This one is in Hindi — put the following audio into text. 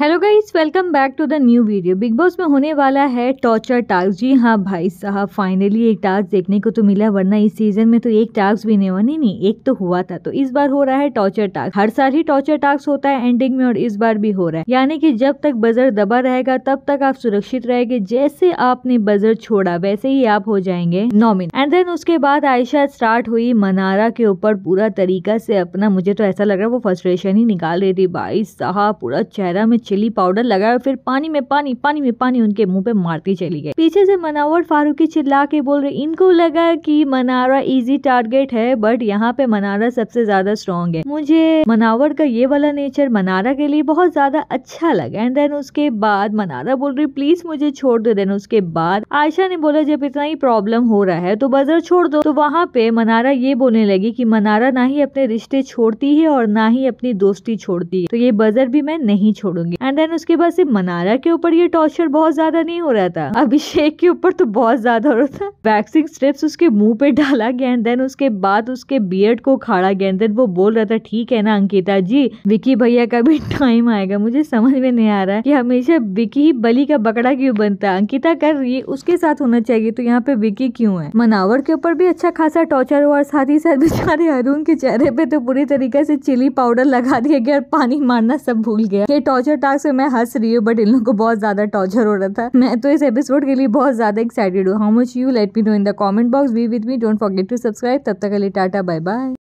hello guys welcome back to the new video Bigg Boss में होने वाला है टॉर्चर टास्क जी हाँ भाई साहब फाइनली एक टास्क देखने को तो मिला वरना इस सीजन में तो एक टास्क भी नहीं हुआ नहीं नहीं एक तो हुआ था तो इस बार हो रहा है टॉर्चर टास्क हर साल ही टॉर्चर टास्क होता है एंडिंग में और इस बार भी हो रहा है यानी कि जब तक बजर दबा रहेगा तब तक आप सुरक्षित रहेगे जैसे आपने बजर छोड़ा वैसे ही आप हो जाएंगे नॉमिन एंड देन उसके बाद आयशा स्टार्ट हुई मनारा के ऊपर पूरा तरीका से अपना मुझे तो ऐसा लग रहा है वो फ्रस्ट्रेशन ही निकाल रही थी भाई साहब पूरा चेहरा में चिली पाउडर लगाया और फिर पानी में पानी पानी में पानी उनके मुंह पे मारती चली गई पीछे से मनावर फारूकी चिल्ला के बोल रही इनको लगा कि मनारा इजी टारगेट है बट यहाँ पे मनारा सबसे ज्यादा स्ट्रॉन्ग है मुझे मनावर का ये वाला नेचर मनारा के लिए बहुत ज्यादा अच्छा लगा एंड देन उसके बाद मनारा बोल रही प्लीज मुझे छोड़ दो देन उसके बाद आयशा ने बोला जब इतना ही प्रॉब्लम हो रहा है तो बजर छोड़ दो तो वहाँ पे मनारा ये बोलने लगी की मनारा ना ही अपने रिश्ते छोड़ती है और ना ही अपनी दोस्ती छोड़ती है तो ये बजर भी मैं नहीं छोड़ूंगी होंगे एंड देन उसके बाद से मनारा के ऊपर ये टॉर्चर बहुत ज्यादा नहीं हो रहा था अभिषेक के ऊपर तो बहुत ज्यादा हो रहा था वैक्सिंग स्ट्रिप्स उसके मुंह पे डाला गया एंड देन उसके बाद उसके बियड को खाड़ा गया एंड देन वो बोल रहा था ठीक है ना अंकिता जी विकी भैया का भी टाइम आएगा मुझे समझ में नहीं आ रहा है की हमेशा विकी ही बली का बकड़ा क्यों बनता है अंकिता कर ये उसके साथ होना चाहिए तो यहाँ पे विकी क्यूँ है मनावर के ऊपर भी अच्छा खासा टॉर्चर हुआ और साथ ही साथ बेचारे अरुण के चेहरे पे तो पूरी तरीके से चिली पाउडर लगा दिया गया और पानी मारना सब भूल गया ये टॉर्चर मजाक से मैं हंस रही हूँ बट इन लोगों को बहुत ज्यादा टॉर्चर हो रहा था मैं तो इस एपिसोड के लिए बहुत ज्यादा एक्साइटेड हूँ how much you let me know in the comment box be with me don't forget to subscribe तब तक के लिए टाटा बाय बाय